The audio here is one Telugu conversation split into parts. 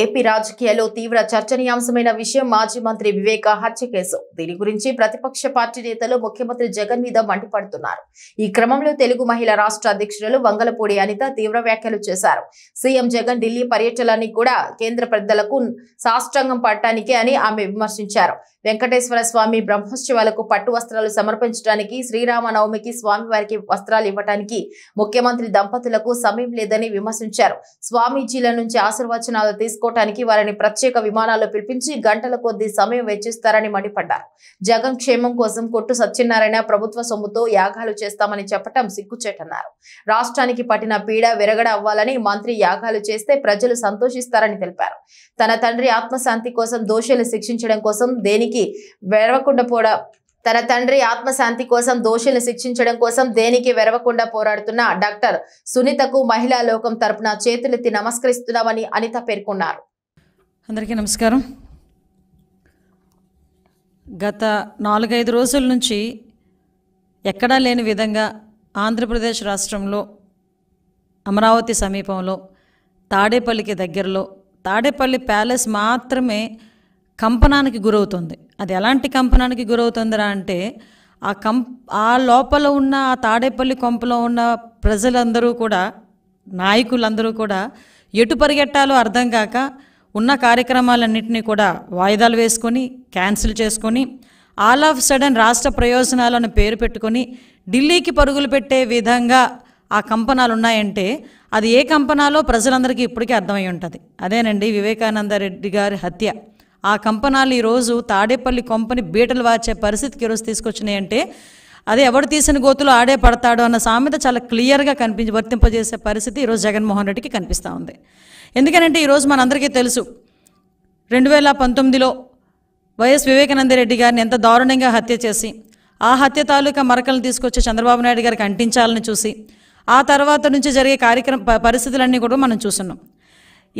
ఏపీ రాజకీయాల్లో తీవ్ర చర్చనీయాంశమైన విషయం మాజీ మంత్రి వివేక హత్య కేసు దీని గురించి ప్రతిపక్ష పార్టీ నేతలు ముఖ్యమంత్రి జగన్ మీద మండిపడుతున్నారు ఈ క్రమంలో తెలుగు మహిళ రాష్ట్ర అధ్యక్షురాలు వంగలపూడి అనిత తీవ్ర వ్యాఖ్యలు చేశారు సీఎం జగన్ ఢిల్లీ పర్యటనని కూడా కేంద్ర పెద్దలకు సాష్టాంగం పట్టడానికి అని ఆమె విమర్శించారు వెంకటేశ్వర స్వామి బ్రహ్మోత్సవాలకు పట్టు వస్త్రాలు సమర్పించడానికి శ్రీరామనవమికి స్వామివారికి వస్త్రాలు ఇవ్వటానికి ముఖ్యమంత్రి దంపతులకు సమయం లేదని విమర్శించారు స్వామీజీల నుంచి ఆశీర్వచనాలు తీసుకోవటానికి వారిని ప్రత్యేక విమానాలు పిలిపించి గంటల కొద్ది సమయం వెచ్చిస్తారని మండిపడ్డారు జగన్ క్షేమం కోసం కొట్టు సత్యనారాయణ ప్రభుత్వ సొమ్ముతో యాగాలు చేస్తామని చెప్పటం సిగ్గుచేటన్నారు రాష్ట్రానికి పట్టిన పీడ విరగడ అవ్వాలని మంత్రి యాగాలు చేస్తే ప్రజలు సంతోషిస్తారని తెలిపారు తన తండ్రి ఆత్మశాంతి కోసం దోషులు శిక్షించడం కోసం దేనికి జైలుకి వెరవకుండా పోరా తన తండ్రి ఆత్మశాంతి కోసం దోషుల్ని శిక్షించడం కోసం దేనికి వెరవకుండా పోరాడుతున్న డాక్టర్ సునీతకు మహిళా లోకం తరపున చేతులెత్తి నమస్కరిస్తున్నామని అనిత పేర్కొన్నారు అందరికీ నమస్కారం గత నాలుగైదు రోజుల నుంచి ఎక్కడా లేని విధంగా ఆంధ్రప్రదేశ్ రాష్ట్రంలో అమరావతి సమీపంలో తాడేపల్లికి దగ్గరలో తాడేపల్లి ప్యాలెస్ మాత్రమే కంపనానికి గురవుతుంది అది ఎలాంటి కంపనానికి గురవుతుందిరా అంటే ఆ కం ఆ లోపల ఉన్న ఆ తాడేపల్లి కొంపలో ఉన్న ప్రజలందరూ కూడా నాయకులందరూ కూడా ఎటు పరిగెట్టాలో అర్థం కాక ఉన్న కార్యక్రమాలన్నింటినీ కూడా వాయిదాలు వేసుకొని క్యాన్సిల్ చేసుకొని ఆల్ ఆఫ్ సడన్ రాష్ట్ర ప్రయోజనాలను పేరు పెట్టుకొని ఢిల్లీకి పరుగులు పెట్టే విధంగా ఆ కంపనాలు ఉన్నాయంటే అది ఏ కంపనాలో ప్రజలందరికీ ఇప్పటికీ అర్థమై ఉంటుంది అదేనండి వివేకానంద రెడ్డి గారి హత్య ఆ కంపనాలు ఈరోజు తాడేపల్లి కొంపని బీటలు వాచే పరిస్థితికి ఈరోజు తీసుకొచ్చినాయంటే అదే ఎవడు తీసిన గోతులు ఆడే పడతాడు అన్న సామెత చాలా క్లియర్గా కనిపించి వర్తింపజేసే పరిస్థితి ఈరోజు జగన్మోహన్ రెడ్డికి కనిపిస్తూ ఉంది ఎందుకనంటే ఈరోజు మనందరికీ తెలుసు రెండు వేల పంతొమ్మిదిలో వైఎస్ వివేకానందరెడ్డి గారిని ఎంత దారుణంగా హత్య చేసి ఆ హత్య తాలూకా మరకలను తీసుకొచ్చి చంద్రబాబు నాయుడు గారికి అంటించాలని చూసి ఆ తర్వాత నుంచి జరిగే కార్యక్రమ పరిస్థితులన్నీ కూడా మనం చూస్తున్నాం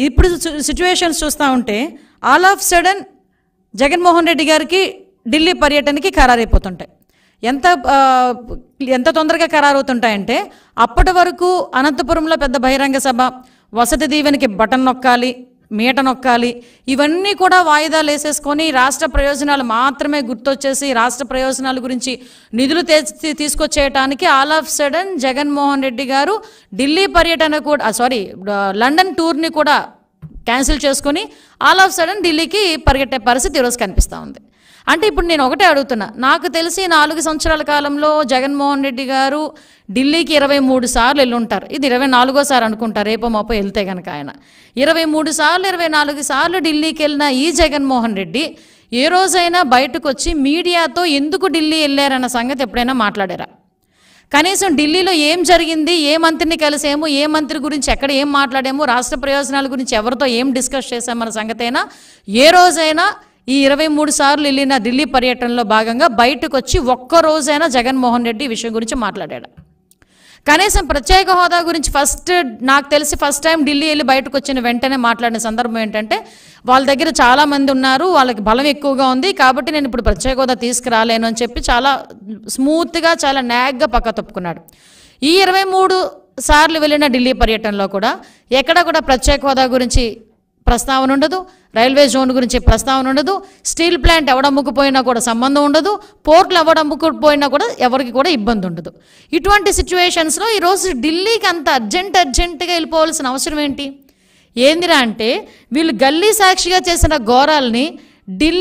ఇప్పుడు సిచ్యువేషన్స్ చూస్తూ ఉంటే all of sudden Jaganmohan Reddy గారికి ఢిల్లీ పర్యటనకి ఖరారైపోతుంటాయి ఎంత ఎంత తొందరగా ఖరారవుతుంటాయంటే అప్పటి వరకు అనంతపురంలో పెద్ద బహిరంగ సభ వసతి దీవెనికి బటన్ నొక్కాలి మీట నొక్కాలి ఇవన్నీ కూడా వాయిదాలు వేసేసుకొని రాష్ట్ర ప్రయోజనాలు మాత్రమే గుర్తొచ్చేసి రాష్ట్ర ప్రయోజనాల గురించి నిధులు తీసుకొచ్చేయటానికి all of sudden Jaganmohan Reddy గారు ఢిల్లీ పర్యటన కూడా సారీ లండన్ టూర్ని కూడా క్యాన్సిల్ చేసుకొని ఆల్ ఆఫ్ సడన్ ఢిల్లీకి పరిగెట్టే పరిస్థితి ఈరోజు కనిపిస్తూ ఉంది అంటే ఇప్పుడు నేను ఒకటే అడుగుతున్నా నాకు తెలిసి నాలుగు సంవత్సరాల కాలంలో జగన్మోహన్ రెడ్డి గారు ఢిల్లీకి ఇరవై మూడు సార్లు వెళ్ళుంటారు ఇది ఇరవై నాలుగో సార్ అనుకుంటారు రేపో మాపో వెళ్తే కనుక ఆయన ఇరవై మూడు సార్లు ఇరవై నాలుగు సార్లు ఢిల్లీకి వెళ్ళిన ఈ జగన్మోహన్ రెడ్డి ఏ రోజైనా బయటకు వచ్చి మీడియాతో ఎందుకు ఢిల్లీ వెళ్ళారన్న సంగతి ఎప్పుడైనా మాట్లాడారా కనీసం ఢిల్లీలో ఏం జరిగింది ఏ మంత్రిని కలిసాము ఏ మంత్రి గురించి ఎక్కడ ఏం మాట్లాడాము రాష్ట్ర ప్రయోజనాల గురించి ఎవరితో ఏం డిస్కస్ చేశామన్న అయినా ఏ రోజైనా ఈ ఇరవై మూడు సార్లు వెళ్ళిన ఢిల్లీ పర్యటనలో భాగంగా బయటకు వచ్చి ఒక్కరోజైనా జగన్మోహన్ రెడ్డి ఈ విషయం గురించి మాట్లాడాడు కనీసం ప్రత్యేక హోదా గురించి ఫస్ట్ నాకు తెలిసి ఫస్ట్ టైం ఢిల్లీ వెళ్ళి బయటకు వచ్చిన వెంటనే మాట్లాడిన సందర్భం ఏంటంటే వాళ్ళ దగ్గర చాలామంది ఉన్నారు వాళ్ళకి బలం ఎక్కువగా ఉంది కాబట్టి నేను ఇప్పుడు ప్రత్యేక హోదా తీసుకురాలేను అని చెప్పి చాలా స్మూత్గా చాలా న్యాగ్గా పక్క తప్పుకున్నాడు ఈ ఇరవై మూడు సార్లు వెళ్ళిన ఢిల్లీ పర్యటనలో కూడా ఎక్కడ కూడా ప్రత్యేక హోదా గురించి ప్రస్తావన ఉండదు రైల్వే జోన్ గురించి ప్రస్తావన ఉండదు స్టీల్ ప్లాంట్ ఎవడమ్ముకుపోయినా కూడా సంబంధం ఉండదు పోర్ట్లు ఎవడమ్ముకుపోయినా కూడా ఎవరికి కూడా ఇబ్బంది ఉండదు ఇటువంటి సిచ్యువేషన్స్లో ఈరోజు ఢిల్లీకి అంత అర్జెంట్ అర్జెంటుగా వెళ్ళిపోవాల్సిన అవసరం ఏంటి ఏందిరా అంటే వీళ్ళు గల్లీ సాక్షిగా చేసిన ఘోరాల్ని ఢిల్లీ